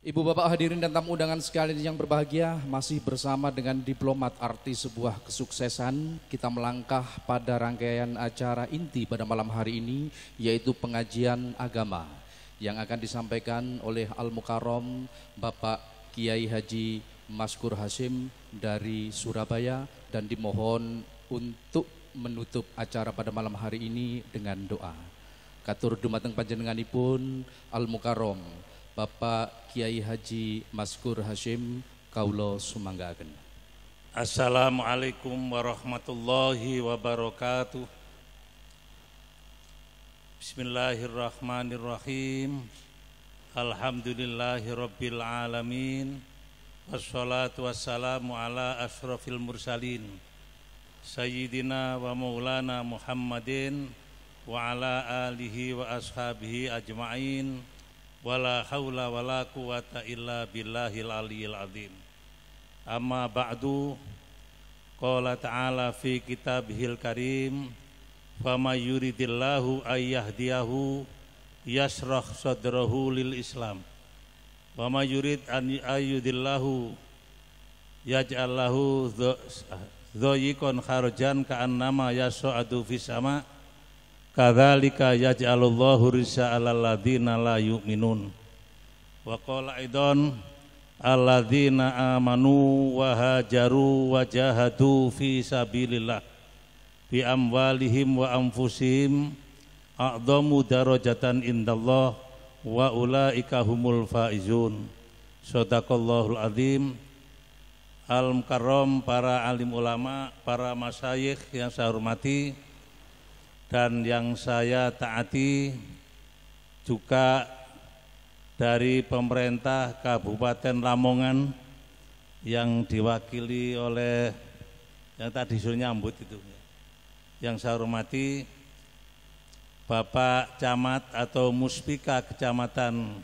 Ibu bapak hadirin dan tamu undangan sekalian yang berbahagia masih bersama dengan diplomat arti sebuah kesuksesan kita melangkah pada rangkaian acara inti pada malam hari ini yaitu pengajian agama yang akan disampaikan oleh Al Mukarom Bapak Kiai Haji Maskur Hasim dari Surabaya dan dimohon untuk menutup acara pada malam hari ini dengan doa. Katur dumateng panjenenganipun Al Mukarom Bapak Kiai Haji Maskur Hashim Kaulo Sumanggaaken. Assalamualaikum warahmatullahi wabarakatuh. Bismillahirrahmanirrahim. Alhamdulillahirabbil alamin. Wassalatu wassalamu ala asyrafil mursalin. Sayyidina wa maulana Muhammadin wa ala alihi wa ashabihi ajmain wala haula wala quwata illa billahil aliyil azim amma ba'du qala ta'ala fi kitabihil karim fama yuridillahu ayyahdiyahu yashrah sadrahu lil islam wama yurid an ayyudillahu Yajallahu lahu dhoyikon kharjan ka'annama yasu'adu fis sama' Kadzalika yaj'alullahu risya'alal ladzina la yu'minun. Wa qala aidan alladzina amanu wa hajaru wa jahadu fi sabilillah bi amwalihim wa anfusihim a'dhamu darajatan indallah wa ulaika humul faizun. Sadaqallahul azim. Al-Mukarram para alim ulama, para masayikh yang saya hormati, dan yang saya taati juga dari pemerintah Kabupaten Lamongan yang diwakili oleh yang tadi suruh nyambut itu yang saya hormati Bapak Camat atau Muspika Kecamatan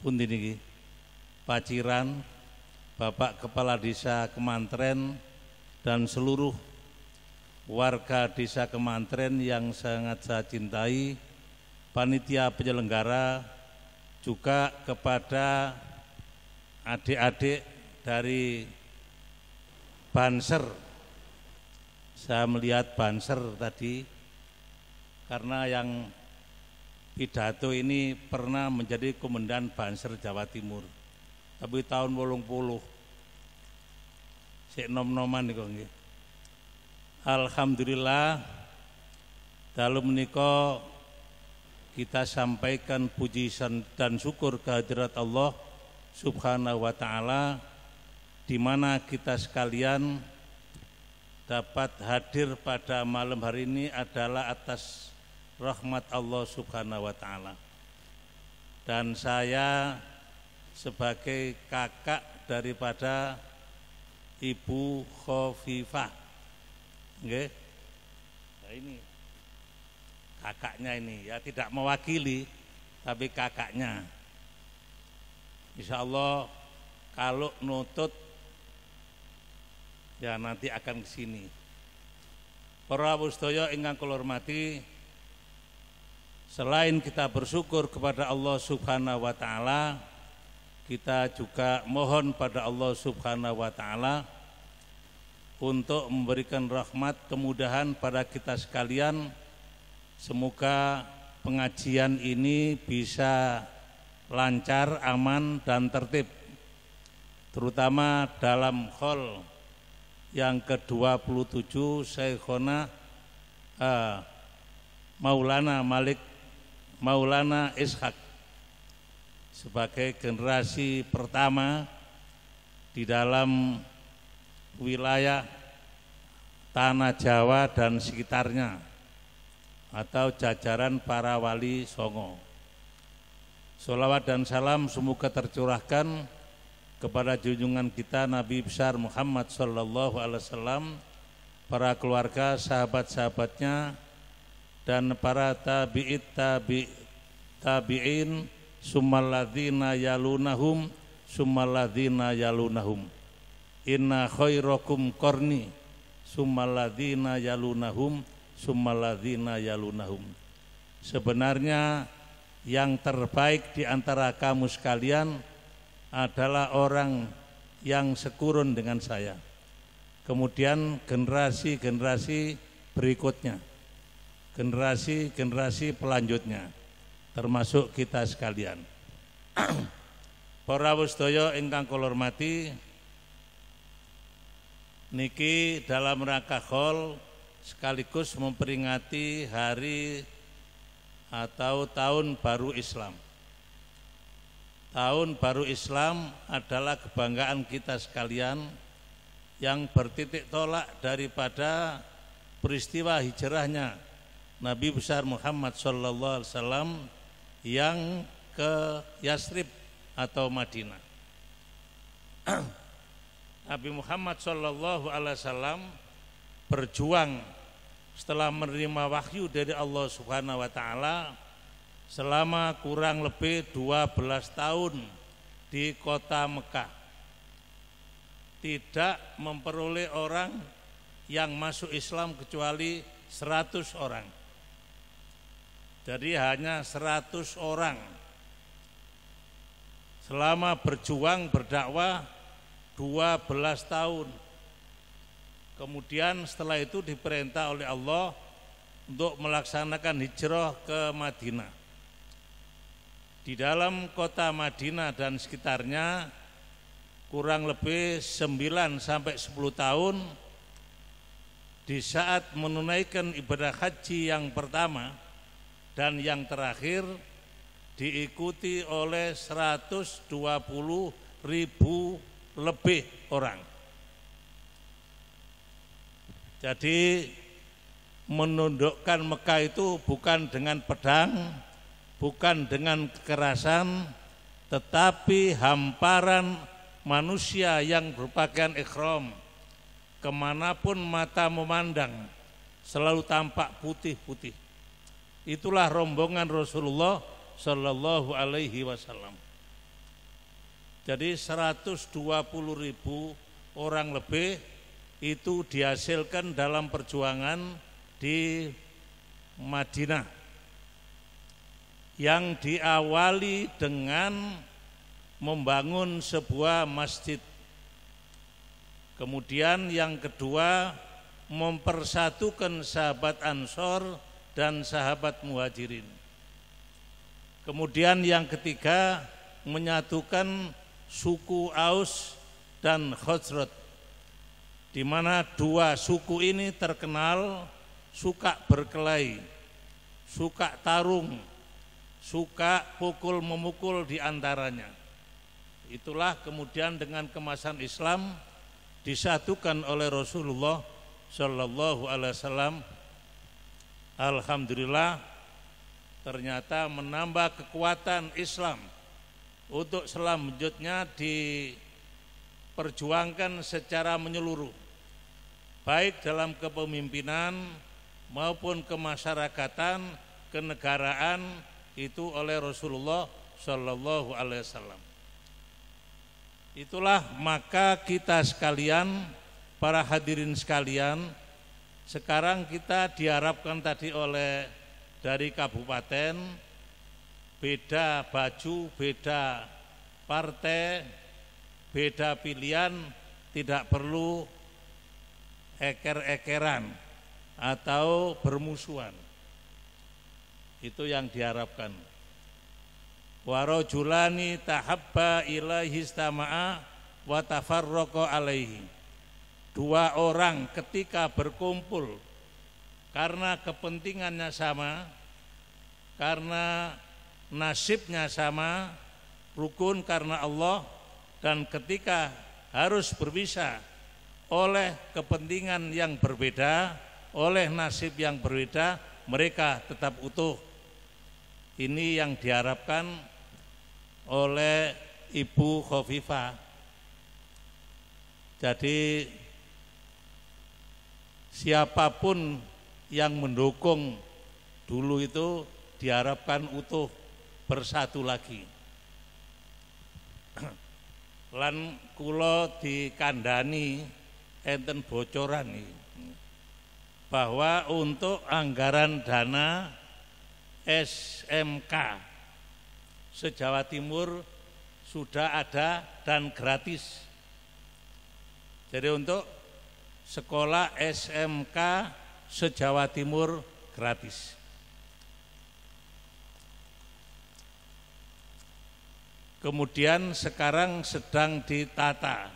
Puntiniki Paciran Bapak Kepala Desa Kemantren dan seluruh warga desa Kemantren yang sangat saya cintai, panitia penyelenggara, juga kepada adik-adik dari Banser. Saya melihat Banser tadi, karena yang pidato ini pernah menjadi komandan Banser Jawa Timur. Tapi tahun 80. saya nom-noman nih Alhamdulillah dalam menikah kita sampaikan puji dan syukur kehadirat Allah Subhanahu wa taala di mana kita sekalian dapat hadir pada malam hari ini adalah atas rahmat Allah Subhanahu wa taala. Dan saya sebagai kakak daripada Ibu Khofifah Nggih. Nah ini kakaknya ini ya tidak mewakili tapi kakaknya. Insya Allah kalau nutut ya nanti akan ke sini. Para wustaya ingkang kula hormati, selain kita bersyukur kepada Allah Subhanahu wa taala, kita juga mohon pada Allah Subhanahu wa taala untuk memberikan rahmat kemudahan pada kita sekalian. Semoga pengajian ini bisa lancar, aman, dan tertib, terutama dalam hall yang ke-27 Syekhona uh, Maulana Malik Maulana Ishak sebagai generasi pertama di dalam wilayah Tanah Jawa dan sekitarnya atau jajaran para wali Songo. Salawat dan salam semoga tercurahkan kepada junjungan kita Nabi besar Muhammad sallallahu alaihi wasallam, para keluarga, sahabat-sahabatnya dan para tabi'it tabi' tabi'in sumalladzina yalunahum sumalladzina yalunahum. Inna khairakum qarni Summaladina yalunahum summaladina yalunahum sebenarnya yang terbaik di antara kamu sekalian adalah orang yang sekurun dengan saya. Kemudian generasi-generasi berikutnya, generasi-generasi pelanjutnya, termasuk kita sekalian. Para wustoyo ingkang kolormati niki dalam rangka hall sekaligus memperingati hari atau tahun baru Islam. Tahun baru Islam adalah kebanggaan kita sekalian yang bertitik tolak daripada peristiwa hijrahnya Nabi besar Muhammad sallallahu alaihi wasallam yang ke Yasrib atau Madinah. Nabi Muhammad Shallallahu Alaihi Wasallam berjuang setelah menerima wahyu dari Allah Subhanahu Wa Taala selama kurang lebih 12 tahun di kota Mekah tidak memperoleh orang yang masuk Islam kecuali 100 orang jadi hanya 100 orang selama berjuang berdakwah 12 tahun. Kemudian setelah itu diperintah oleh Allah untuk melaksanakan hijrah ke Madinah. Di dalam kota Madinah dan sekitarnya kurang lebih 9 sampai 10 tahun di saat menunaikan ibadah haji yang pertama dan yang terakhir diikuti oleh 120 ribu lebih orang. Jadi menundukkan Mekah itu bukan dengan pedang, bukan dengan kekerasan, tetapi hamparan manusia yang berpakaian ikhram, kemanapun mata memandang, selalu tampak putih-putih. Itulah rombongan Rasulullah Shallallahu Alaihi Wasallam. Jadi 120 ribu orang lebih itu dihasilkan dalam perjuangan di Madinah yang diawali dengan membangun sebuah masjid. Kemudian yang kedua mempersatukan sahabat Ansor dan sahabat Muhajirin. Kemudian yang ketiga menyatukan suku Aus dan Khosrat, di mana dua suku ini terkenal suka berkelahi, suka tarung, suka pukul memukul di antaranya. Itulah kemudian dengan kemasan Islam disatukan oleh Rasulullah Shallallahu Alaihi Wasallam. Alhamdulillah ternyata menambah kekuatan Islam untuk selanjutnya diperjuangkan secara menyeluruh baik dalam kepemimpinan maupun kemasyarakatan, kenegaraan itu oleh Rasulullah Shallallahu alaihi wasallam. Itulah maka kita sekalian para hadirin sekalian sekarang kita diharapkan tadi oleh dari kabupaten beda baju, beda partai, beda pilihan, tidak perlu eker-ekeran atau bermusuhan. Itu yang diharapkan. Warojulani tahabba ilaihi istama'a wa tafarraqa alaihi. Dua orang ketika berkumpul karena kepentingannya sama, karena nasibnya sama rukun karena Allah dan ketika harus berpisah oleh kepentingan yang berbeda, oleh nasib yang berbeda, mereka tetap utuh. Ini yang diharapkan oleh Ibu Khofifa. Jadi siapapun yang mendukung dulu itu diharapkan utuh bersatu lagi. Lan kulo di dikandani enten bocoran nih bahwa untuk anggaran dana SMK sejawa Timur sudah ada dan gratis. Jadi untuk sekolah SMK sejawa Timur gratis. kemudian sekarang sedang ditata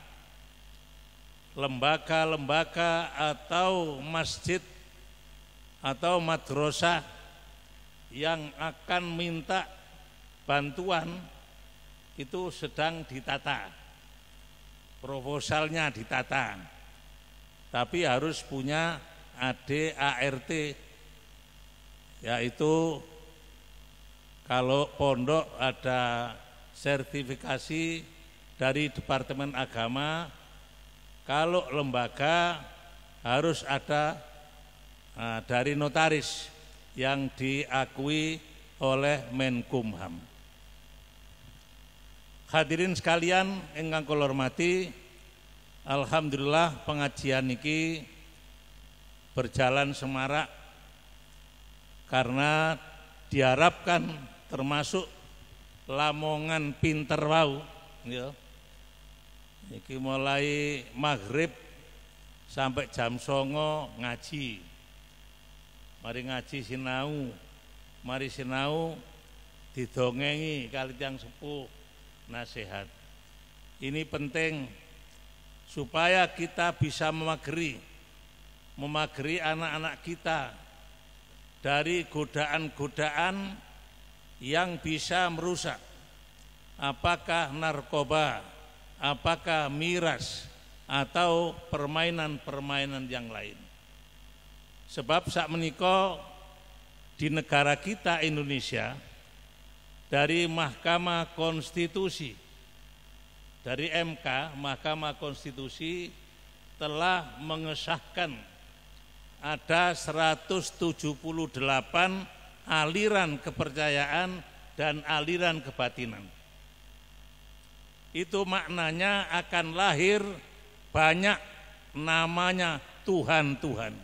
lembaga-lembaga atau masjid atau madrasah yang akan minta bantuan itu sedang ditata proposalnya ditata tapi harus punya ADART yaitu kalau pondok ada sertifikasi dari Departemen Agama kalau lembaga harus ada nah, dari notaris yang diakui oleh Menkumham. Hadirin sekalian ingkang kula hormati, alhamdulillah pengajian niki berjalan semarak karena diharapkan termasuk Lamongan pinter wau ya. Iki mulai maghrib sampai jam songo ngaji. Mari ngaji sinau, mari sinau didongengi kali yang sepuh nasihat. Ini penting supaya kita bisa memagri memagri anak-anak kita dari godaan-godaan yang bisa merusak. Apakah narkoba, apakah miras, atau permainan-permainan yang lain. Sebab saat menikah di negara kita Indonesia dari Mahkamah Konstitusi dari MK Mahkamah Konstitusi telah mengesahkan ada 178 aliran kepercayaan dan aliran kebatinan. Itu maknanya akan lahir banyak namanya Tuhan-Tuhan.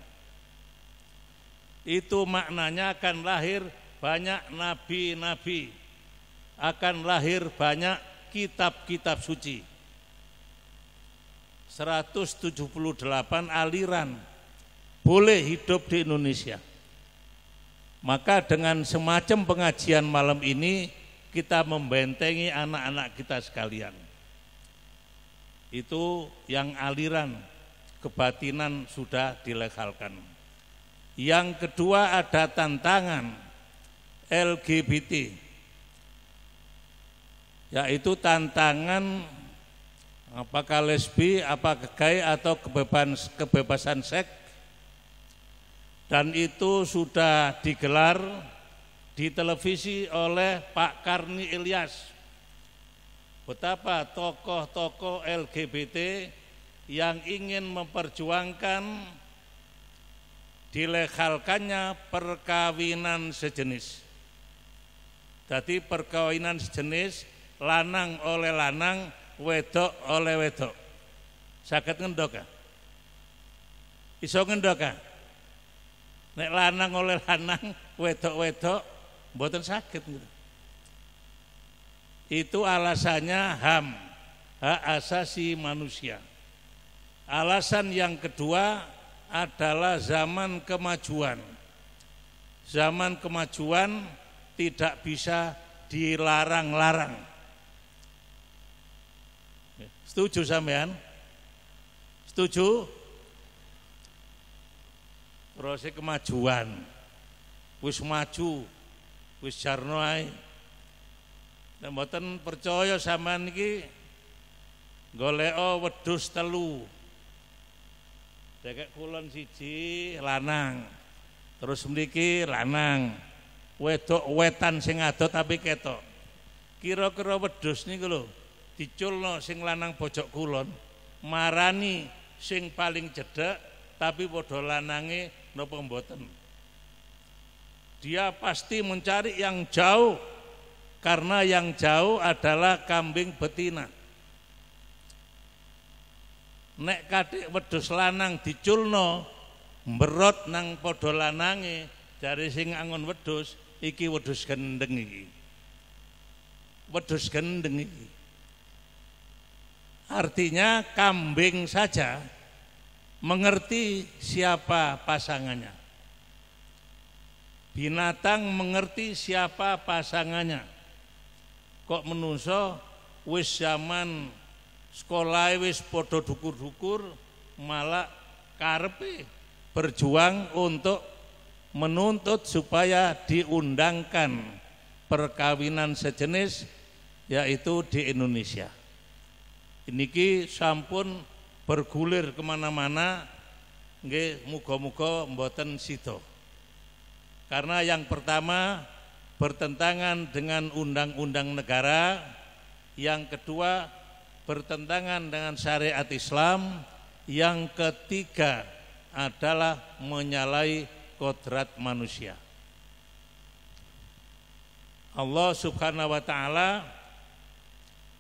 Itu maknanya akan lahir banyak nabi-nabi, akan lahir banyak kitab-kitab suci. 178 aliran boleh hidup di Indonesia maka dengan semacam pengajian malam ini kita membentengi anak-anak kita sekalian. Itu yang aliran kebatinan sudah dilegalkan. Yang kedua ada tantangan LGBT yaitu tantangan apakah lesbi, apakah gay atau kebebasan, kebebasan seks dan itu sudah digelar di televisi oleh Pak Karni Ilyas. Betapa tokoh-tokoh LGBT yang ingin memperjuangkan dilegalkannya perkawinan sejenis. Jadi perkawinan sejenis lanang oleh lanang, wedok oleh wedok. Sakit ngendok Iso ngendok Nek lanang oleh lanang, wedok-wedok buatan sakit gitu. Itu alasannya HAM, hak asasi manusia. Alasan yang kedua adalah zaman kemajuan. Zaman kemajuan tidak bisa dilarang-larang. Setuju sampean? Setuju? proses kemajuan wis maju wis jarno ae nek mboten percaya sampean iki goleko wedhus telu Dekat kulon siji lanang terus mriki lanang wedok wetan sing adot tapi ketok kira-kira wedhus niku lho diculno sing lanang bojok kulon marani sing paling cedhek tapi padha lanange No mboten. Dia pasti mencari yang jauh karena yang jauh adalah kambing betina. Nek kadek wedus lanang diculno merot nang podo lanange dari sing angon wedus iki wedus gendeng iki. Wedus gendeng iki. Artinya kambing saja mengerti siapa pasangannya. Binatang mengerti siapa pasangannya. Kok menuso wis zaman sekolah wis podo dukur-dukur malah karepe berjuang untuk menuntut supaya diundangkan perkawinan sejenis yaitu di Indonesia. Ini ki sampun bergulir kemana-mana nggih muga-muga mboten sida karena yang pertama bertentangan dengan undang-undang negara yang kedua bertentangan dengan syariat Islam yang ketiga adalah menyalahi kodrat manusia Allah subhanahu wa ta'ala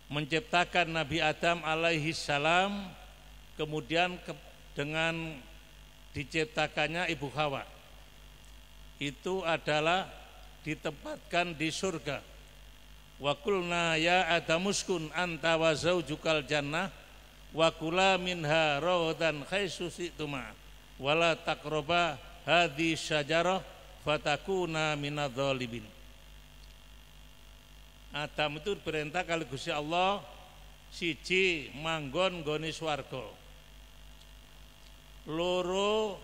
menciptakan Nabi Adam alaihi salam kemudian ke, dengan diciptakannya Ibu Hawa itu adalah ditempatkan di surga wa kulna ya adamuskun anta wa zaujukal jannah wa kula minha rawdan khaisu situma wala takroba hadhi syajarah fatakuna minadzalibin Adam itu diperintah kali Gusti Allah siji manggon goni swarga loro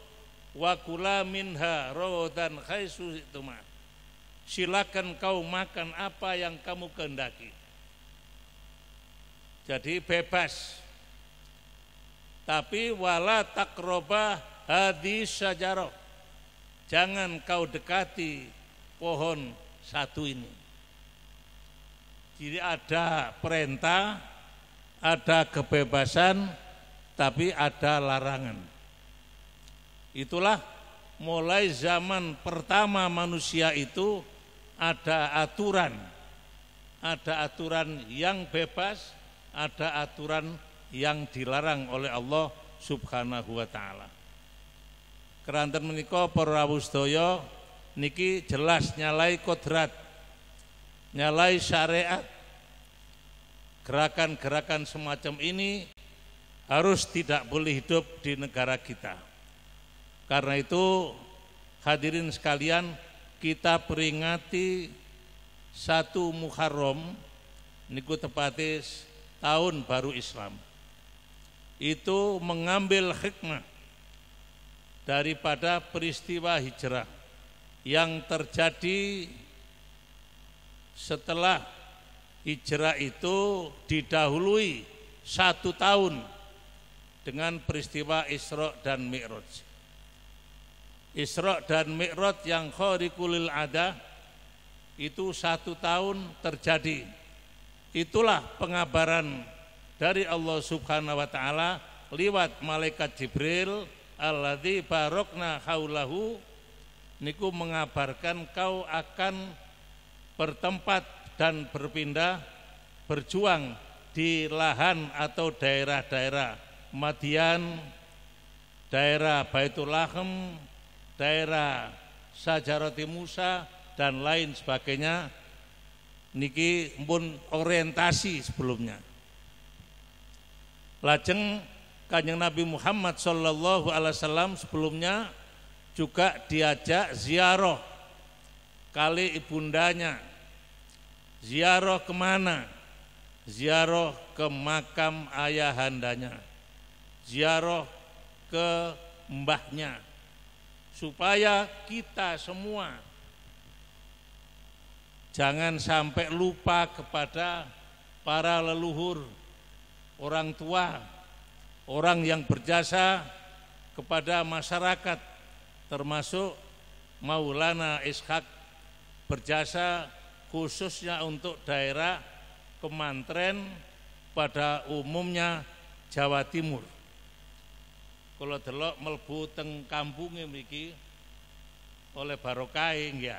wakula minha rawatan khaisu ituma silakan kau makan apa yang kamu kehendaki jadi bebas tapi wala takroba hadis sajarok, jangan kau dekati pohon satu ini jadi ada perintah ada kebebasan tapi ada larangan Itulah mulai zaman pertama manusia itu ada aturan. Ada aturan yang bebas, ada aturan yang dilarang oleh Allah Subhanahu wa taala. Keranten menika para niki jelas nyalai kodrat. Nyalai syariat. Gerakan-gerakan semacam ini harus tidak boleh hidup di negara kita karena itu hadirin sekalian kita peringati satu Muharram niku tepatis tahun baru Islam. Itu mengambil hikmah daripada peristiwa hijrah yang terjadi setelah hijrah itu didahului satu tahun dengan peristiwa Isra dan Mi'raj. Isra dan Mi'raj yang kharikulil ada itu satu tahun terjadi. Itulah pengabaran dari Allah Subhanahu wa taala liwat malaikat Jibril alladzi barokna haulahu niku mengabarkan kau akan bertempat dan berpindah berjuang di lahan atau daerah-daerah Madian, daerah Baitul Lahem, daerah Sajaroti Musa dan lain sebagainya niki pun orientasi sebelumnya lajeng kanjeng Nabi Muhammad Shallallahu Alaihi Wasallam sebelumnya juga diajak ziarah kali ibundanya ziarah kemana ziarah ke makam ayahandanya ziarah ke mbahnya supaya kita semua jangan sampai lupa kepada para leluhur, orang tua, orang yang berjasa kepada masyarakat termasuk Maulana Ishak berjasa khususnya untuk daerah Kemantren pada umumnya Jawa Timur. Kalau delok melbu teng kampunge mriki oleh barokai ya.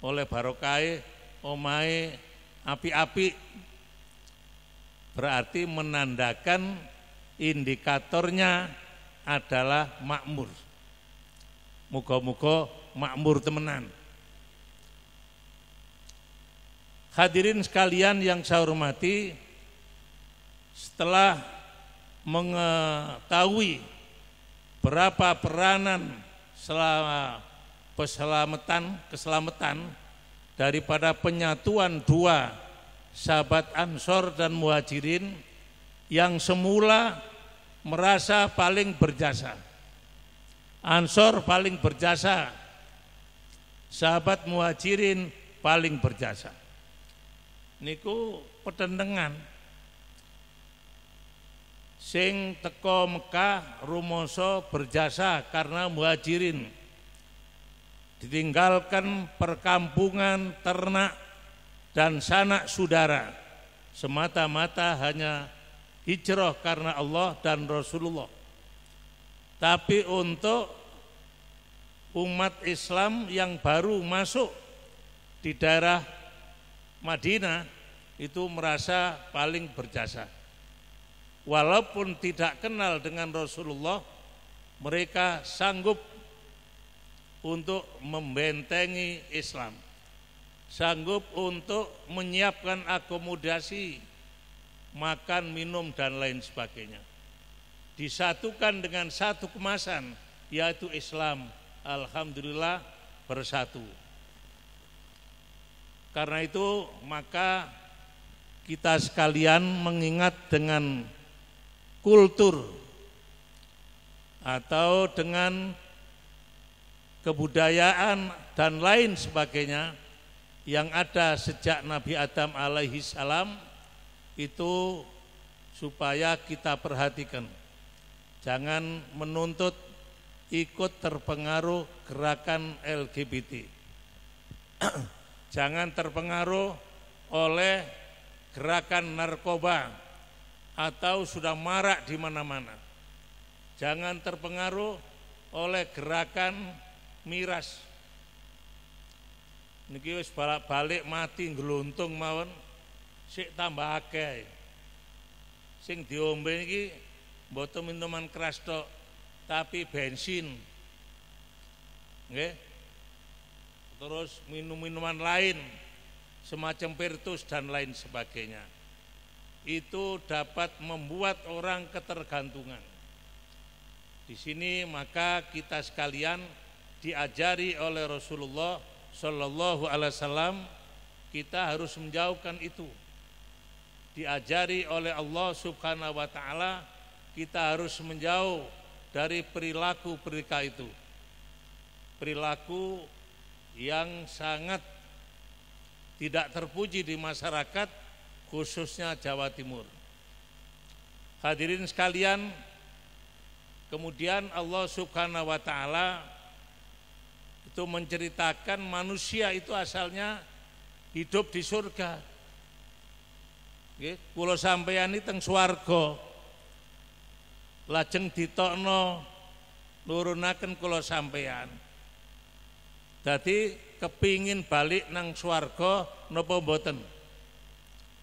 Oleh barokai omai, api-api berarti menandakan indikatornya adalah makmur. Muga-muga makmur temenan. Hadirin sekalian yang saya hormati, setelah mengetahui berapa peranan selama keselamatan keselamatan daripada penyatuan dua sahabat Ansor dan Muhajirin yang semula merasa paling berjasa. Ansor paling berjasa, sahabat Muhajirin paling berjasa. Niku petendengan sing teko Mekah rumoso berjasa karena muhajirin ditinggalkan perkampungan ternak dan sanak saudara semata-mata hanya hijrah karena Allah dan Rasulullah tapi untuk umat Islam yang baru masuk di daerah Madinah itu merasa paling berjasa walaupun tidak kenal dengan Rasulullah, mereka sanggup untuk membentengi Islam, sanggup untuk menyiapkan akomodasi, makan, minum, dan lain sebagainya. Disatukan dengan satu kemasan, yaitu Islam. Alhamdulillah bersatu. Karena itu, maka kita sekalian mengingat dengan kultur atau dengan kebudayaan dan lain sebagainya yang ada sejak Nabi Adam alaihi salam itu supaya kita perhatikan. Jangan menuntut ikut terpengaruh gerakan LGBT. Jangan terpengaruh oleh gerakan narkoba atau sudah marak di mana-mana. Jangan terpengaruh oleh gerakan miras. Niki wis balik-balik mati ngeluntung mawon sik tambah akeh. Sing diombe niki mboten minuman keras tok, tapi bensin. Nggih. Terus minum-minuman lain semacam pirtus dan lain sebagainya itu dapat membuat orang ketergantungan. Di sini maka kita sekalian diajari oleh Rasulullah Shallallahu Alaihi Wasallam kita harus menjauhkan itu. Diajari oleh Allah Subhanahu Wa Taala kita harus menjauh dari perilaku perilaku itu. Perilaku yang sangat tidak terpuji di masyarakat khususnya Jawa Timur. Hadirin sekalian, kemudian Allah Subhanahu wa taala itu menceritakan manusia itu asalnya hidup di surga. Nggih, kula sampeyan iki teng swarga. Lajeng ditokno nurunaken kula sampeyan. Dadi kepingin balik nang swarga nopo boten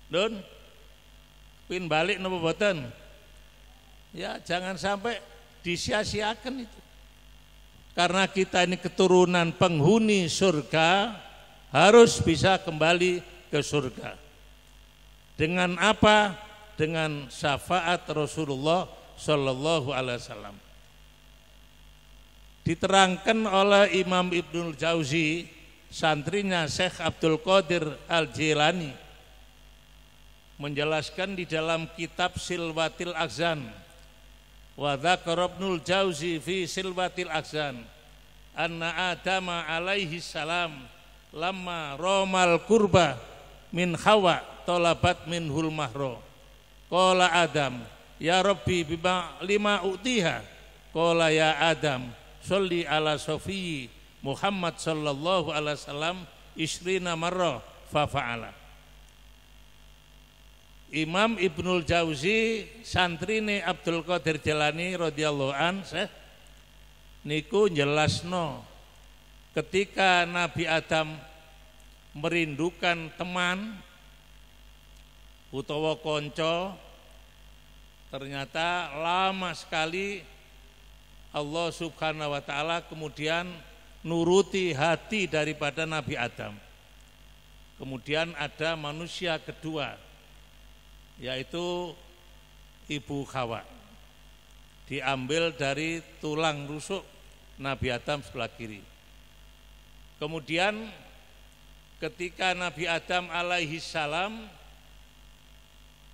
Dun, pin balik nopo boten. Ya jangan sampai disia-siakan itu. Karena kita ini keturunan penghuni surga harus bisa kembali ke surga. Dengan apa? Dengan syafaat Rasulullah Shallallahu Alaihi Wasallam. Diterangkan oleh Imam Ibnul Jauzi santrinya Syekh Abdul Qadir Al Jilani menjelaskan di dalam kitab Silwatil Akzan wa Nul Jauzi fi Silwatil Akzan anna Adama alaihi salam lama romal kurba min hawa tolabat min mahro kola Adam ya Rabbi bima lima utiha kola ya Adam sholli ala sofiyi Muhammad sallallahu alaihi wasallam isrina marra fa'ala Imam Ibnul Jauzi santri santrine Abdul Qadir Jalani radhiyallahu an seh niku jelasno ketika Nabi Adam merindukan teman utawa konco ternyata lama sekali Allah Subhanahu wa taala kemudian nuruti hati daripada Nabi Adam. Kemudian ada manusia kedua yaitu Ibu Hawa. Diambil dari tulang rusuk Nabi Adam sebelah kiri. Kemudian ketika Nabi Adam alaihi salam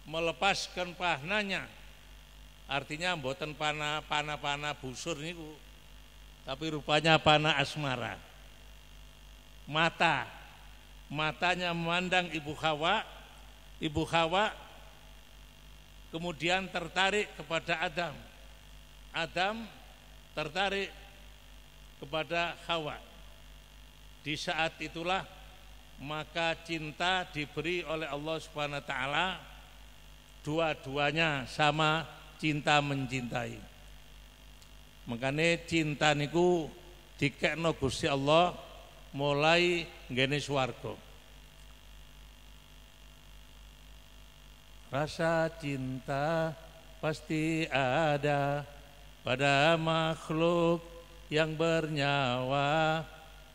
melepaskan pahnanya artinya mboten panah panah panah busur niku tapi rupanya panah asmara mata matanya memandang ibu Hawa ibu Hawa kemudian tertarik kepada Adam. Adam tertarik kepada Hawa. Di saat itulah maka cinta diberi oleh Allah Subhanahu wa taala dua-duanya sama cinta mencintai. Makanya cinta niku dikekno Gusti Allah mulai ngene swarga. Rasa cinta pasti ada pada makhluk yang bernyawa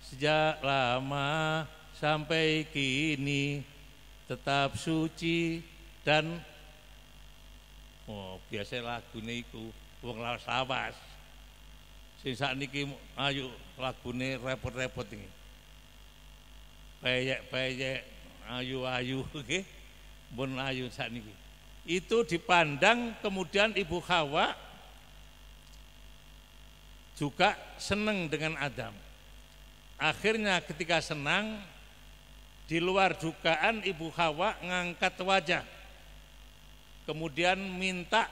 sejak lama sampai kini tetap suci dan oh biasa lagu niku wong lawas lawas sing niki ayo ini repot-repot iki peyek-peyek ayu-ayu nggih Bun Ayu ini Itu dipandang kemudian Ibu Hawa juga senang dengan Adam. Akhirnya ketika senang di luar dugaan Ibu Hawa ngangkat wajah. Kemudian minta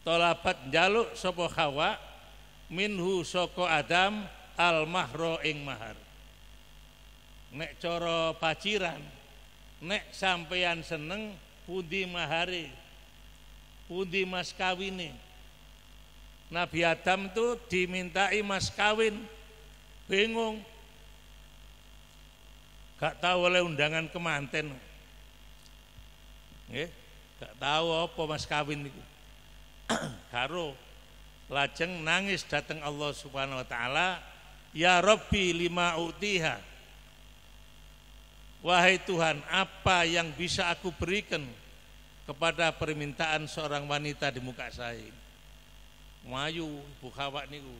tolabat jaluk sopo Hawa minhu soko Adam al mahro ing mahar. Nek coro paciran nek sampeyan seneng pundi mahari pundi mas kawine Nabi Adam tuh dimintai mas kawin bingung gak tahu oleh undangan kemanten nggih gak tahu apa mas kawin itu karo lajeng nangis datang Allah Subhanahu wa taala ya Rabbi lima utiha Wahai Tuhan, apa yang bisa aku berikan kepada permintaan seorang wanita di muka saya? Mayu, Bu Hawa niku.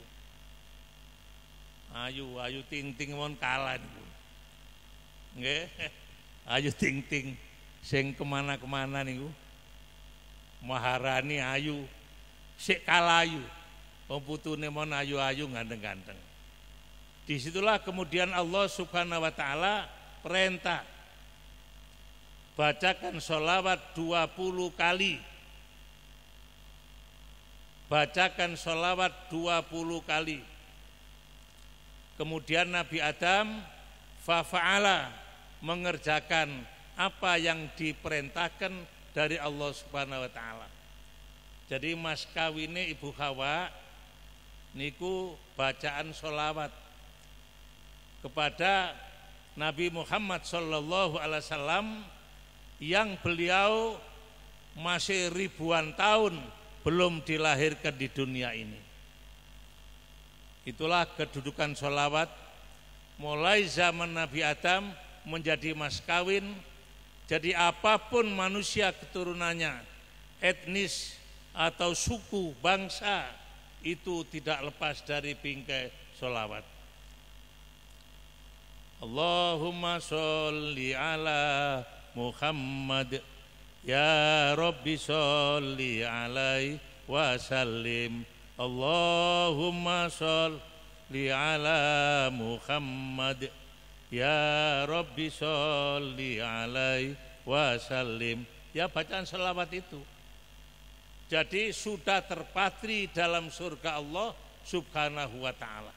Ayu, ayu ting-ting mon kalah niku. Nggih. Ayu ting-ting sing kemana-kemana niku. Maharani ayu, sik kalayu. Pemputune mon ayu-ayu ganteng-ganteng. Disitulah kemudian Allah Subhanahu wa taala perintah bacakan sholawat 20 kali bacakan sholawat 20 kali kemudian Nabi Adam fafa'ala mengerjakan apa yang diperintahkan dari Allah Subhanahu wa taala. Jadi mas kawine Ibu Hawa niku bacaan sholawat kepada Nabi Muhammad Shallallahu Alaihi Wasallam yang beliau masih ribuan tahun belum dilahirkan di dunia ini. Itulah kedudukan sholawat mulai zaman Nabi Adam menjadi mas kawin, jadi apapun manusia keturunannya, etnis atau suku, bangsa, itu tidak lepas dari bingkai sholawat. Allahumma sholli ala Muhammad Ya Rabbi sholli alai wa sallim Allahumma sholli ala Muhammad Ya Rabbi sholli alai wa sallim Ya bacaan selawat itu Jadi sudah terpatri dalam surga Allah subhanahu wa ta'ala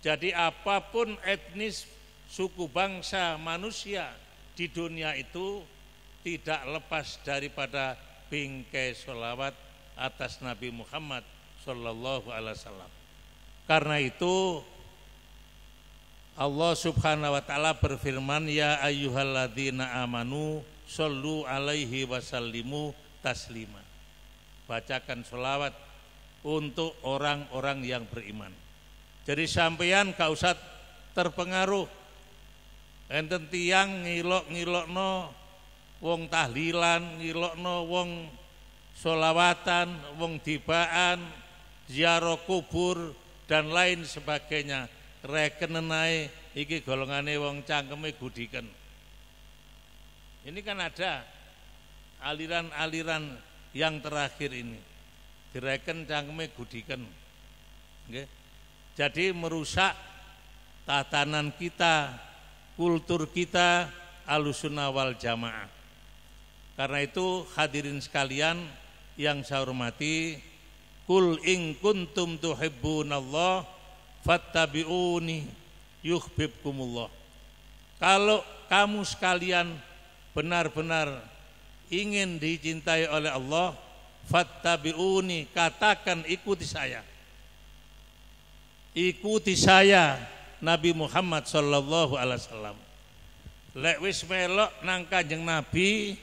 jadi apapun etnis, suku bangsa, manusia di dunia itu tidak lepas daripada bingkai solawat atas Nabi Muhammad Shallallahu Alaihi Wasallam. Karena itu Allah Subhanahu wa taala berfirman ya Ayuhaladina amanu sallu alaihi wasallimu taslima. Bacakan solawat untuk orang-orang yang beriman. Jadi sampeyan gak usah terpengaruh. Enten tiang ngilok ngilok no, wong tahlilan, no, wong solawatan, wong dibaan, ziarah kubur dan lain sebagainya. Rekenenai iki golongane wong cangkeme gudiken. Ini kan ada aliran-aliran yang terakhir ini. Direken cangkeme gudiken. Nggih. Okay. Jadi merusak tatanan kita, kultur kita, alusunawal wal jamaah. Karena itu hadirin sekalian yang saya hormati, Kul ing kuntum tuhibbunallah fattabi'uni yuhibbukumullah. Kalau kamu sekalian benar-benar ingin dicintai oleh Allah, fattabi'uni, katakan ikuti saya ikuti saya Nabi Muhammad sallallahu alaihi wasallam lek wis melok nang kanjeng Nabi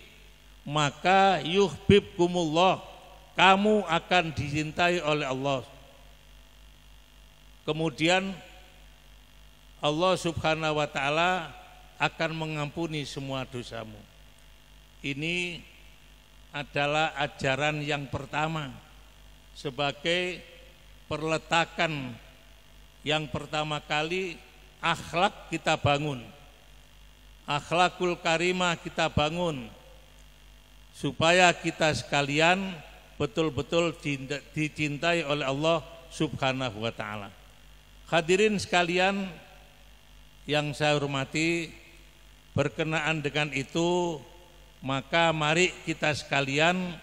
maka yuhibbukumullah kamu akan dicintai oleh Allah kemudian Allah subhanahu wa ta'ala akan mengampuni semua dosamu ini adalah ajaran yang pertama sebagai perletakan yang pertama kali akhlak kita bangun. Akhlakul karimah kita bangun supaya kita sekalian betul-betul dicintai oleh Allah Subhanahu wa taala. Hadirin sekalian yang saya hormati, berkenaan dengan itu maka mari kita sekalian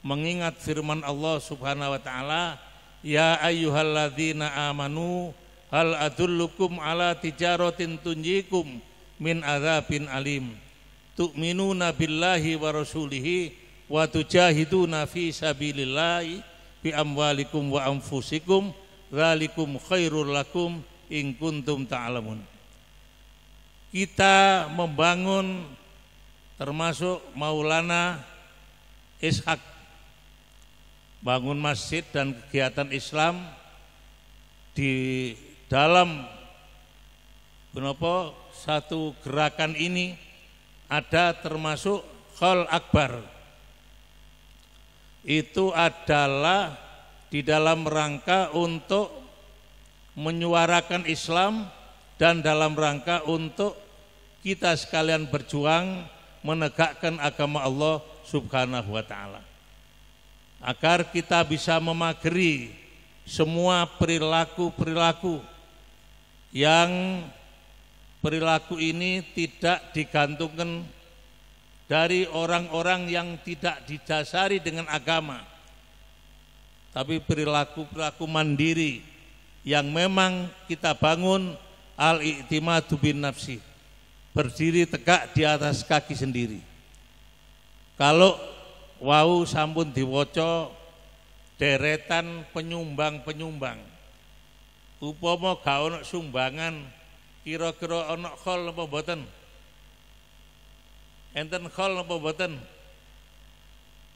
mengingat firman Allah Subhanahu wa taala, ya ayyuhalladzina amanu Hal adullukum ala tijaratin tunjikum min azabin alim. Tu'minuna billahi wa rasulihi wa tujahiduna fi sabilillahi bi amwalikum wa anfusikum zalikum khairul lakum in kuntum ta'lamun. Kita membangun termasuk Maulana Ishak bangun masjid dan kegiatan Islam di dalam kenapa satu gerakan ini ada termasuk khol akbar itu adalah di dalam rangka untuk menyuarakan Islam dan dalam rangka untuk kita sekalian berjuang menegakkan agama Allah Subhanahu wa taala. Agar kita bisa memagri semua perilaku-perilaku yang perilaku ini tidak digantungkan dari orang-orang yang tidak didasari dengan agama tapi perilaku-perilaku mandiri yang memang kita bangun al iqtimadu bin nafsi berdiri tegak di atas kaki sendiri kalau wau sampun diwoco deretan penyumbang-penyumbang upama gak ono sumbangan kira-kira ono khol apa mboten enten khol apa mboten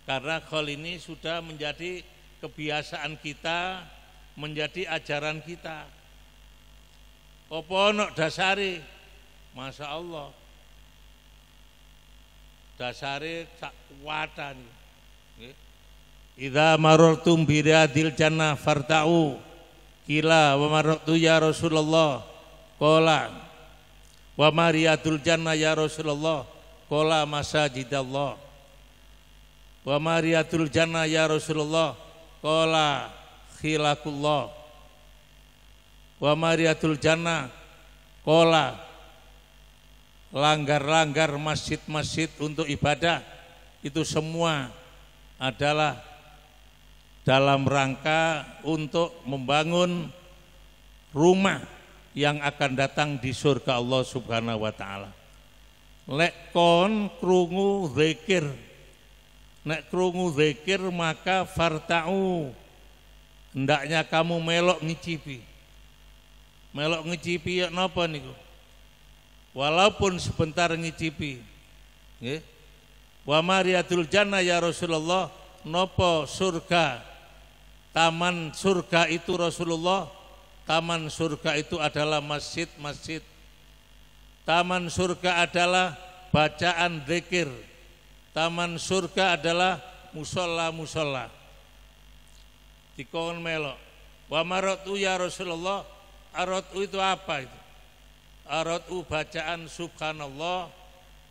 karena khol ini sudah menjadi kebiasaan kita menjadi ajaran kita apa onok dasari Masya Allah dasari tak kuatan ida marartum bi riadil jannah farta'u Kila wa marotu ya Rasulullah Kola Wa mariyatul jannah ya Rasulullah Kola Allah Wa mariyatul jannah ya Rasulullah Kola khilakullah Wa mariyatul jannah Kola Langgar-langgar masjid-masjid untuk ibadah Itu semua adalah dalam rangka untuk membangun rumah yang akan datang di surga Allah Subhanahu wa taala. Lek kon krungu zikir. Nek krungu zikir maka farta'u. Hendaknya kamu melok ngicipi. Melok ngicipi ya napa niku? Walaupun sebentar ngicipi. Nggih. Wa mariatul jannah ya Rasulullah, napa surga Taman surga itu Rasulullah, taman surga itu adalah masjid-masjid. Taman surga adalah bacaan zikir. Taman surga adalah musola-musola. Dikon melok. Wa marotu ya Rasulullah, arotu itu apa itu? Arotu bacaan subhanallah,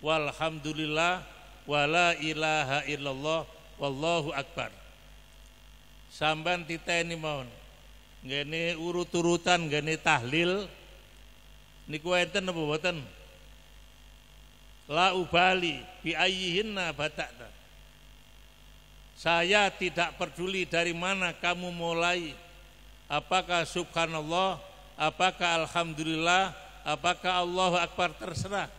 walhamdulillah, wala ilaha illallah, wallahu akbar samban titeni maun gani urut-urutan gene tahlil niku enten apa boten la ubali bi ayyihinna batakna saya tidak peduli dari mana kamu mulai apakah subhanallah apakah alhamdulillah apakah Allah akbar terserah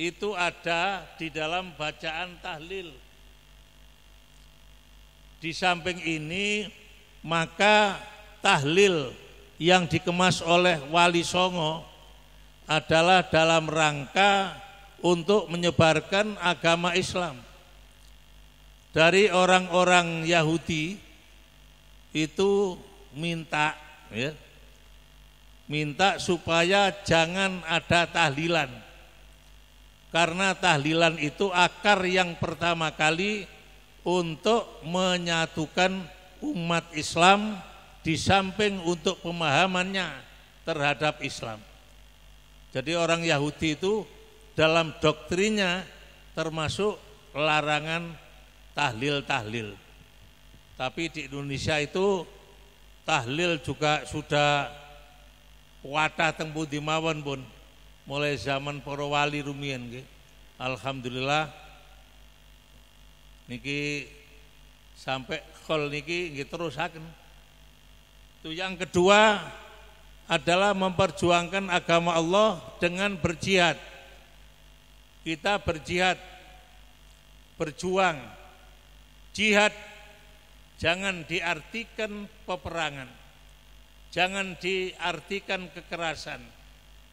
itu ada di dalam bacaan tahlil di samping ini maka tahlil yang dikemas oleh Wali Songo adalah dalam rangka untuk menyebarkan agama Islam. Dari orang-orang Yahudi itu minta ya, minta supaya jangan ada tahlilan. Karena tahlilan itu akar yang pertama kali untuk menyatukan umat Islam di samping untuk pemahamannya terhadap Islam. Jadi orang Yahudi itu dalam doktrinnya termasuk larangan tahlil-tahlil. Tapi di Indonesia itu tahlil juga sudah wadah tempuh di dimawan pun mulai zaman para wali rumien Alhamdulillah niki sampai kol niki gitu terus, hak Itu yang kedua adalah memperjuangkan agama Allah dengan berjihad. Kita berjihad, berjuang. Jihad jangan diartikan peperangan. Jangan diartikan kekerasan.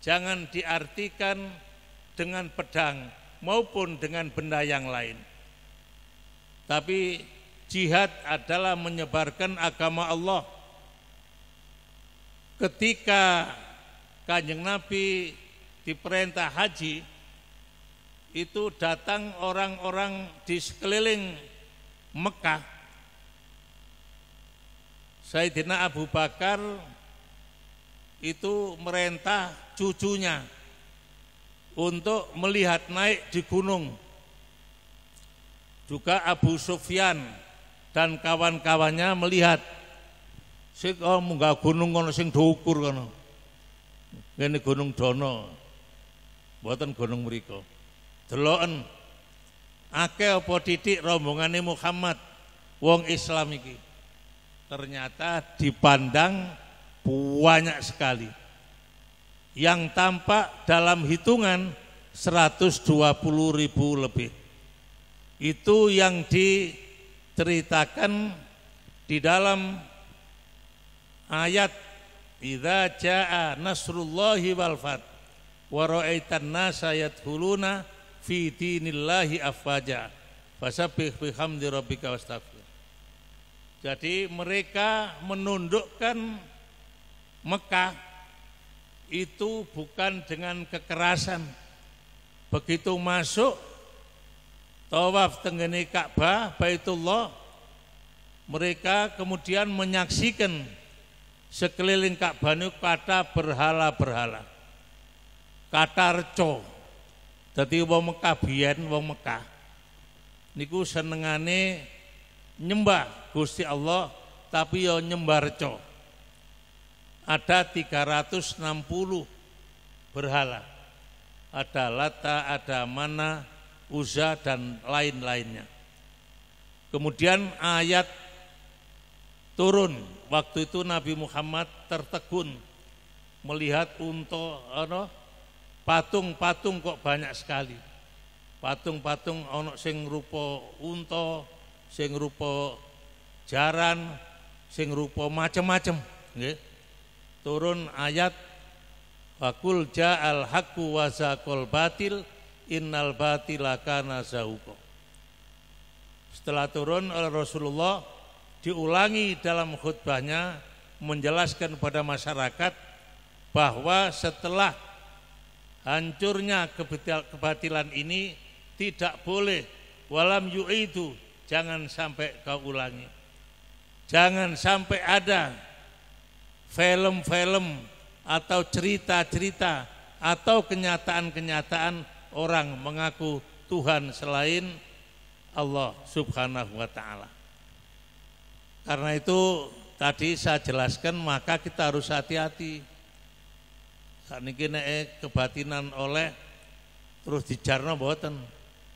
Jangan diartikan dengan pedang maupun dengan benda yang lain. Tapi jihad adalah menyebarkan agama Allah. Ketika Kanjeng Nabi diperintah haji, itu datang orang-orang di sekeliling Mekah. Sayyidina Abu Bakar itu merintah cucunya untuk melihat naik di gunung juga Abu Sufyan dan kawan-kawannya melihat sing oh, munggah gunung ngono sing diukur kono. Ngene gunung Dono. Mboten gunung mriku. Deloken akeh apa titik rombongane Muhammad wong Islam iki. Ternyata dipandang banyak sekali. Yang tampak dalam hitungan 120 ribu lebih itu yang diceritakan di dalam ayat idza jaa nasrullahi wal fath wa ra'aitan nasa yadkhuluna fi dinillahi afwaja fasabbih bihamdi rabbika wastaghfir jadi mereka menundukkan Mekah itu bukan dengan kekerasan begitu masuk tawaf tenggene Ka'bah Baitullah mereka kemudian menyaksikan sekeliling Ka'bah itu kata berhala-berhala kata reco jadi wong Mekah biyen wong Mekah niku senengane nyembah Gusti Allah tapi yo nyembah reco ada 360 berhala ada lata ada mana Uza dan lain-lainnya. Kemudian ayat turun. Waktu itu Nabi Muhammad tertegun melihat untuk ano, patung-patung kok banyak sekali. Patung-patung ono sing rupa unta, sing rupa jaran, sing rupa macam-macam, nggih. Turun ayat Fakul ja'al haqqu wa batil innal batila kana zahuqa. Setelah turun oleh Rasulullah diulangi dalam khutbahnya menjelaskan kepada masyarakat bahwa setelah hancurnya kebatilan ini tidak boleh walam itu jangan sampai kau ulangi jangan sampai ada film-film atau cerita-cerita atau kenyataan-kenyataan orang mengaku Tuhan selain Allah Subhanahu wa taala. Karena itu tadi saya jelaskan maka kita harus hati-hati. Saat ini kena eh, kebatinan oleh terus dijarno boten.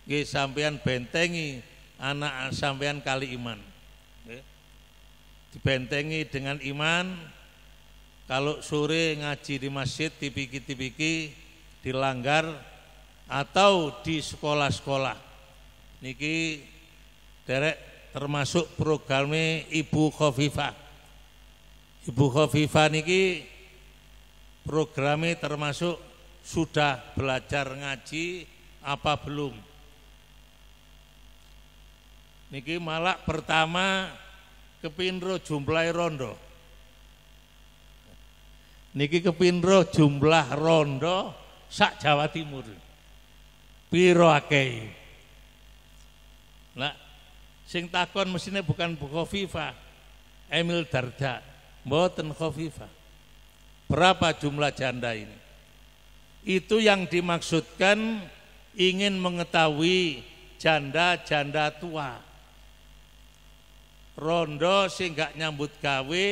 ke sampean bentengi anak sampean kali iman. Dibentengi dengan iman kalau sore ngaji di masjid tipiki-tipiki dilanggar atau di sekolah-sekolah. Niki derek termasuk programnya Ibu Khofifa. Ibu Khofifa niki programnya termasuk sudah belajar ngaji apa belum? Niki malah pertama kepinro jumlah rondo. Niki kepinro jumlah rondo sak Jawa Timur piro nah Nah, sing takon mesinnya bukan Bu Emil Darda, mboten Kofifa, Berapa jumlah janda ini? Itu yang dimaksudkan ingin mengetahui janda-janda tua. Rondo sehingga nyambut gawe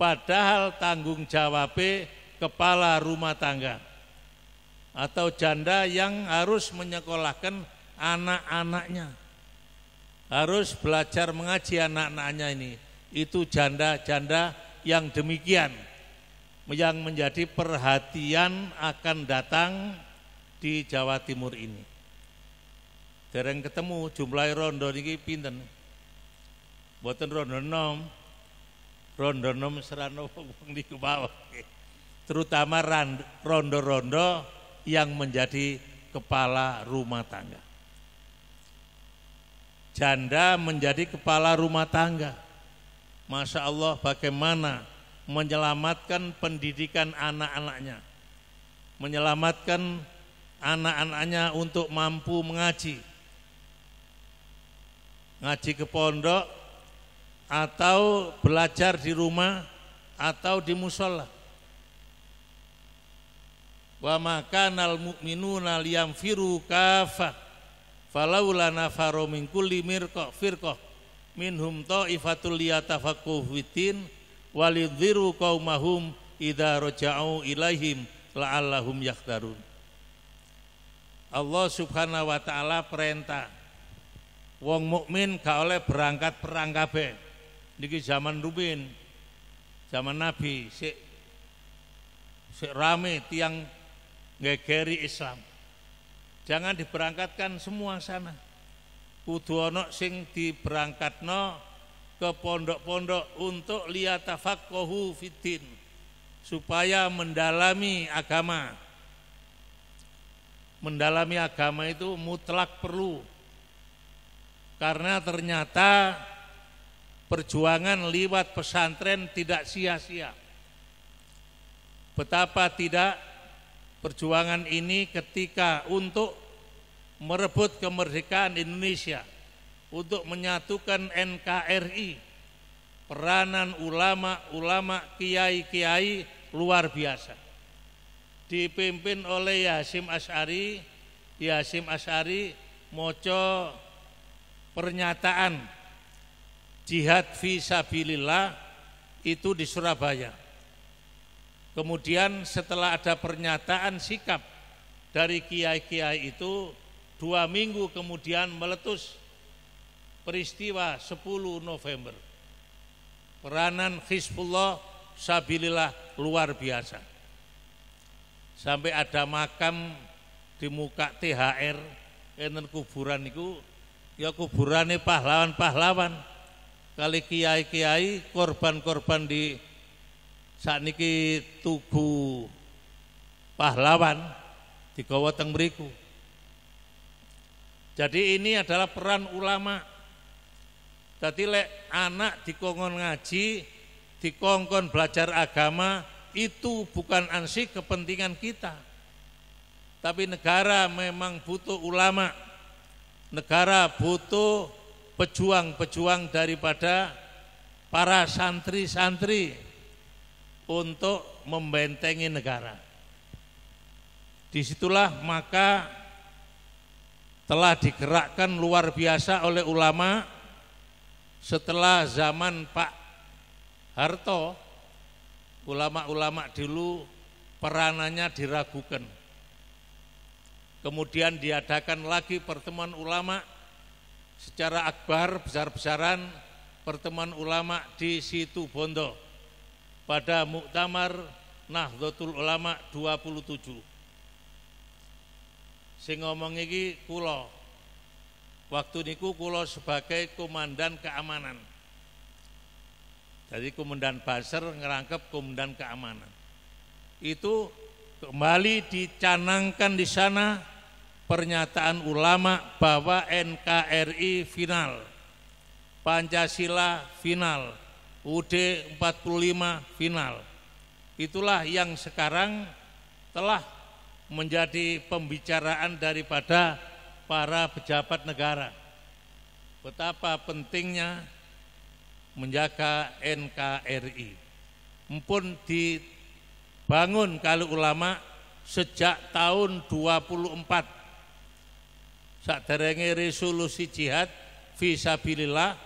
padahal tanggung jawab kepala rumah tangga atau janda yang harus menyekolahkan anak-anaknya. Harus belajar mengaji anak-anaknya ini. Itu janda-janda yang demikian yang menjadi perhatian akan datang di Jawa Timur ini. Dereng ketemu jumlah rondo ini pinten? buatan rondo nom, rondo nom serano bawah Terutama rondo-rondo yang menjadi kepala rumah tangga. Janda menjadi kepala rumah tangga. Masya Allah bagaimana menyelamatkan pendidikan anak-anaknya. Menyelamatkan anak-anaknya untuk mampu mengaji. Ngaji ke pondok atau belajar di rumah atau di musola wa makanal mu'minuna firu kafah falaula nafaru min kulli mirqa firqah minhum ta'ifatul liyatafaqquhu fitin walidhiru qaumahum idza ilaim ilaihim la'allahum yakhtarun Allah Subhanahu wa taala perintah wong mukmin gak oleh berangkat perang kabeh niki zaman Rubin zaman Nabi sik sik rame tiang ngegeri Islam jangan diberangkatkan semua sana kudu sing diberangkatno ke pondok-pondok untuk liatafakohu fitin supaya mendalami agama mendalami agama itu mutlak perlu karena ternyata perjuangan lewat pesantren tidak sia-sia betapa tidak perjuangan ini ketika untuk merebut kemerdekaan Indonesia, untuk menyatukan NKRI, peranan ulama-ulama kiai-kiai luar biasa. Dipimpin oleh Yasim Asari, Yasim Asari moco pernyataan jihad visabilillah itu di Surabaya Kemudian setelah ada pernyataan sikap dari kiai-kiai itu dua minggu kemudian meletus peristiwa 10 November. Peranan Hizbullah Sabilillah luar biasa. Sampai ada makam di muka THR enten kuburan itu ya kuburannya pahlawan-pahlawan kali kiai-kiai korban-korban di saat sakniki tugu pahlawan di kawateng beriku. Jadi ini adalah peran ulama. Jadi lek anak dikongkon ngaji, dikongkon belajar agama itu bukan ansi kepentingan kita. Tapi negara memang butuh ulama. Negara butuh pejuang-pejuang daripada para santri-santri untuk membentengi negara. Disitulah maka telah digerakkan luar biasa oleh ulama setelah zaman Pak Harto, ulama-ulama dulu peranannya diragukan. Kemudian diadakan lagi pertemuan ulama secara akbar besar-besaran pertemuan ulama di situ Bondo pada Muktamar Nahdlatul Ulama 27. Sing ngomong iki kula. Waktu niku kula sebagai komandan keamanan. Jadi komandan Baser ngerangkep komandan keamanan. Itu kembali dicanangkan di sana pernyataan ulama bahwa NKRI final, Pancasila final, UD 45 final. Itulah yang sekarang telah menjadi pembicaraan daripada para pejabat negara. Betapa pentingnya menjaga NKRI. Mumpun dibangun kalau ulama sejak tahun 24 saat resolusi jihad visabilillah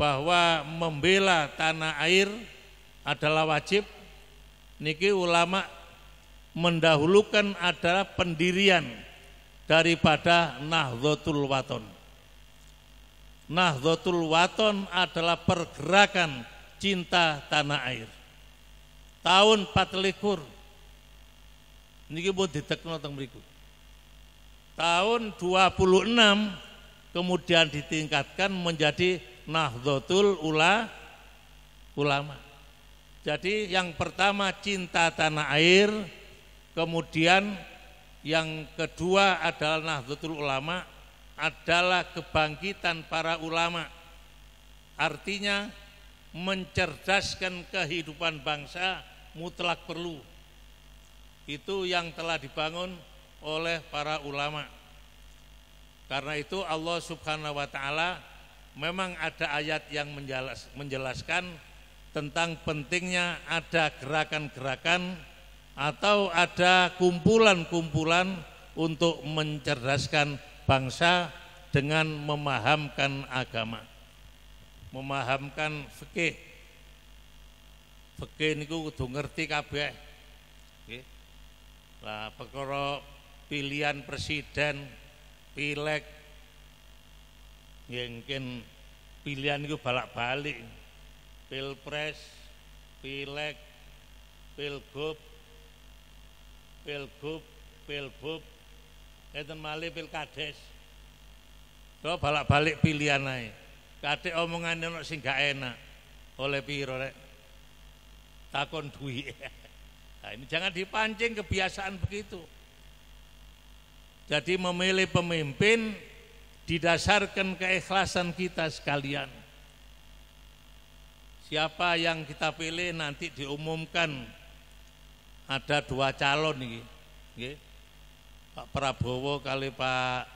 bahwa membela tanah air adalah wajib niki ulama mendahulukan adalah pendirian daripada nahdlatul waton. Nahdlatul waton adalah pergerakan cinta tanah air. Tahun 44, niki pun ditekno teng mriku. Tahun 26 kemudian ditingkatkan menjadi Nahdlatul Ula Ulama. Jadi yang pertama cinta tanah air, kemudian yang kedua adalah Nahdlatul Ulama adalah kebangkitan para ulama. Artinya mencerdaskan kehidupan bangsa mutlak perlu. Itu yang telah dibangun oleh para ulama. Karena itu Allah Subhanahu wa taala memang ada ayat yang menjelas, menjelaskan tentang pentingnya ada gerakan-gerakan atau ada kumpulan-kumpulan untuk mencerdaskan bangsa dengan memahamkan agama memahamkan fikih fikih ini gue kudu ngerti kabeh nggih lah perkara pilihan presiden pileg Yengkin ya, pilihan itu balak-balik. Pilpres, pileg, pilgub, pilgub, pilbub, itu malih pilkades. So balak-balik pilihan ae. Kadek omongan ono sing gak enak. Oleh piro rek? Takon duit. Nah, ini jangan dipancing kebiasaan begitu. Jadi memilih pemimpin didasarkan keikhlasan kita sekalian. Siapa yang kita pilih nanti diumumkan ada dua calon nih, Pak Prabowo kali Pak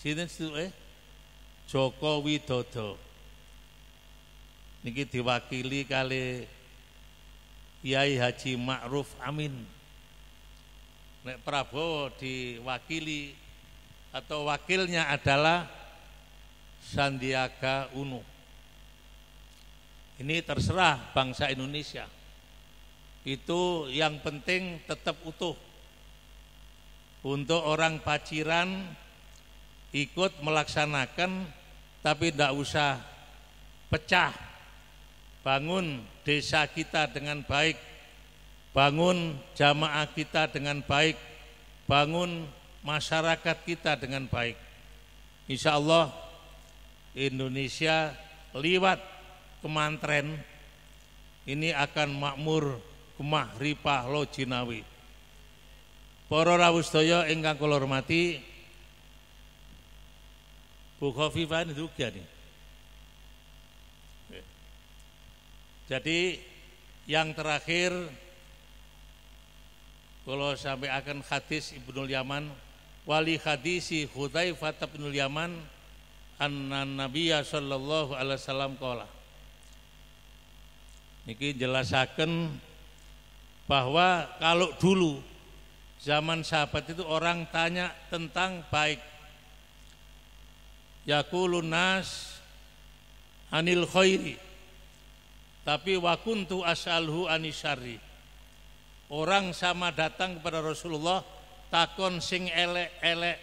sini situ eh Joko Widodo. Niki diwakili kali Kiai Haji Ma'ruf Amin. Nek Prabowo diwakili atau wakilnya adalah Sandiaga Uno. Ini terserah bangsa Indonesia. Itu yang penting tetap utuh. Untuk orang paciran ikut melaksanakan tapi tidak usah pecah. Bangun desa kita dengan baik. Bangun jamaah kita dengan baik. Bangun masyarakat kita dengan baik. Insya Allah Indonesia lewat kemantren ini akan makmur kemah ripah lo jinawi. Poro rawustoyo ingkang kula hormati Bu Khofifah ini juga ya nih. Jadi yang terakhir kalau sampai akan hadis Ibnul Yaman wali hadisi Hudzaifah bin Yaman anna nabiyya sallallahu alaihi wasallam qala Niki jelasaken bahwa kalau dulu zaman sahabat itu orang tanya tentang baik Yakulunas anil khairi tapi Wakuntu as'alhu anisari orang sama datang kepada Rasulullah takon sing elek-elek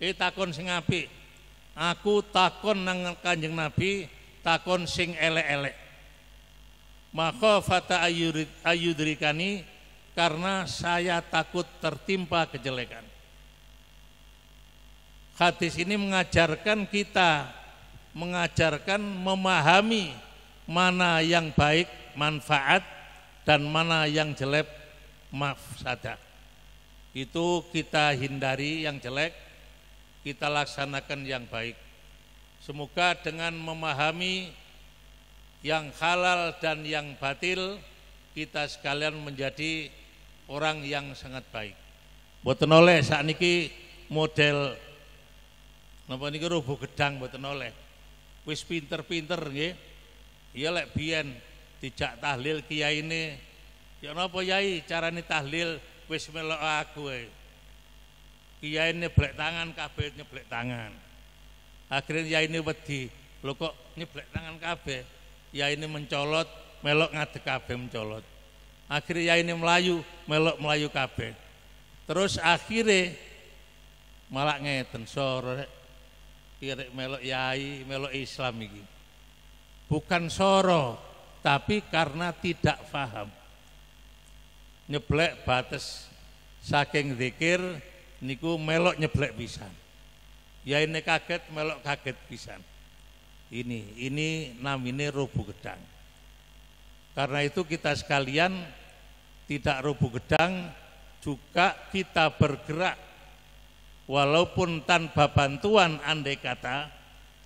eh takon sing apik aku takon nang kanjeng nabi takon sing elek-elek maka fata ayudrikani karena saya takut tertimpa kejelekan hadis ini mengajarkan kita mengajarkan memahami mana yang baik manfaat dan mana yang jelek mafsadah itu kita hindari yang jelek, kita laksanakan yang baik. Semoga dengan memahami yang halal dan yang batil, kita sekalian menjadi orang yang sangat baik. Boten oleh saat niki model napa niki rubuh gedang boten oleh. Wis pinter-pinter nggih. Iya lek biyen dijak tahlil kiai ini. Ya napa yai carane tahlil wis melok aku ae. Kiai nyeblek tangan kabeh nyeblek tangan. Akhirnya kiai ini wedi, lho kok nyeblek tangan kabeh. Kiai ini mencolot, melok ngadeg kabeh mencolot. Akhirnya kiai ini melayu, melok melayu kabeh. Terus akhirnya malah ngeten sore kirek melok yai, melok Islam ini, Bukan soro, tapi karena tidak faham nyeblek batas saking zikir niku melok nyeblek pisan. Ya ini kaget melok kaget pisan. Ini ini namine rubuh gedang. Karena itu kita sekalian tidak rubuh gedang juga kita bergerak walaupun tanpa bantuan andai kata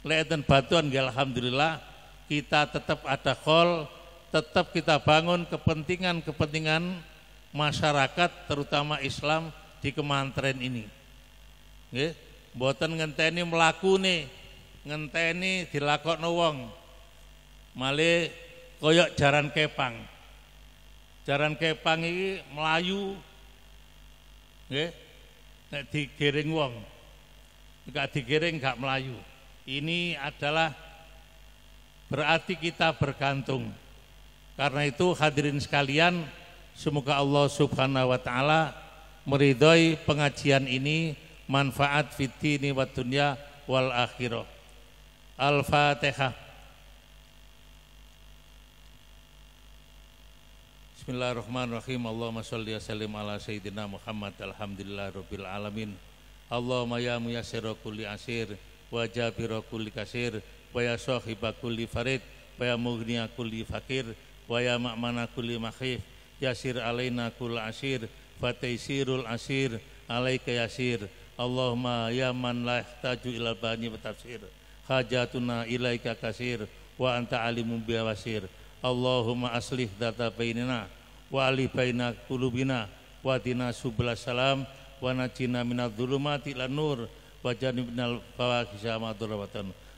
dan bantuan ya alhamdulillah kita tetap ada call tetap kita bangun kepentingan-kepentingan masyarakat terutama Islam di Kemantren ini. Nggih, mboten ngenteni ne, ngenteni dilakokno wong. Male koyok jaran kepang. Jaran kepang iki melayu nggih nek digiring wong. Nek digiring gak melayu. Ini adalah berarti kita bergantung. Karena itu hadirin sekalian, Semoga Allah Subhanahu wa taala meridhoi pengajian ini manfaat fitini wa dunia wal akhirah. Al-Fatihah. Bismillahirrahmanirrahim. Allahumma salli wa sallim ala sayyidina Muhammad. Alhamdulillah rabbil alamin. Allahumma ya muyassira kulli asir wa jabira kulli kasir wa ya sahiba kulli farid wa ya mughniya kulli fakir wa ya ma'mana kulli makhif Yasir alaina kul asir fataisirul asir alaika yasir Allahumma ya man la yahtaju ila bani tafsir hajatuna ilaika kasir wa anta alimun bi wasir Allahumma aslih data bainina wa ali baina qulubina wa dina subla salam wa najina minadh dhulumati lan nur wa janibnal fawahisha ma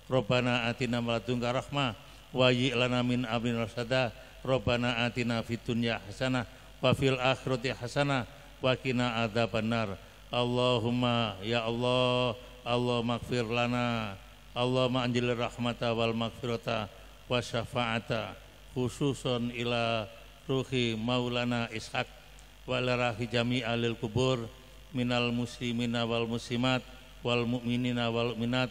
Rabbana atina malatunka rahmah wa yi'lana min amrin rasada Robana atina fid dunya hasanah wa fil akhirati hasanah wa qina adzabannar. Allahumma ya Allah, Allah maghfir lana. Allah anjil rahmata wal maghfirata wa syafa'ata khususun ila ruhi maulana ishaq wal lirahi jami'a lil kubur minal muslimina wal muslimat wal mu'minina wal minat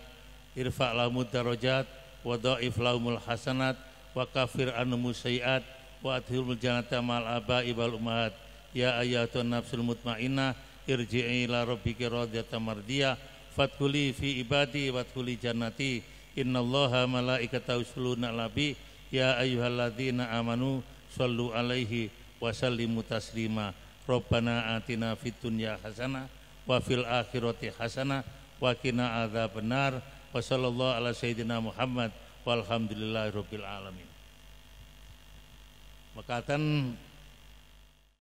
irfa' lahumud darajat wa da'if hasanat wa kafir anu musyiat wa adhirul jannata mal aba ibal umat ya ayatun nafsul mutmainnah irji'i ila rabbiki radiyatan mardiyah fadkhuli fi ibadi wadkhuli jannati innallaha malaikatahu yusholluna labi, ya ayyuhalladzina amanu sallu 'alaihi wa sallimu taslima rabbana atina fid dunya hasanah wa fil akhirati hasanah wa qina adzabannar wa sallallahu ala sayyidina muhammad walhamdulillahi rabbil alamin Mekaten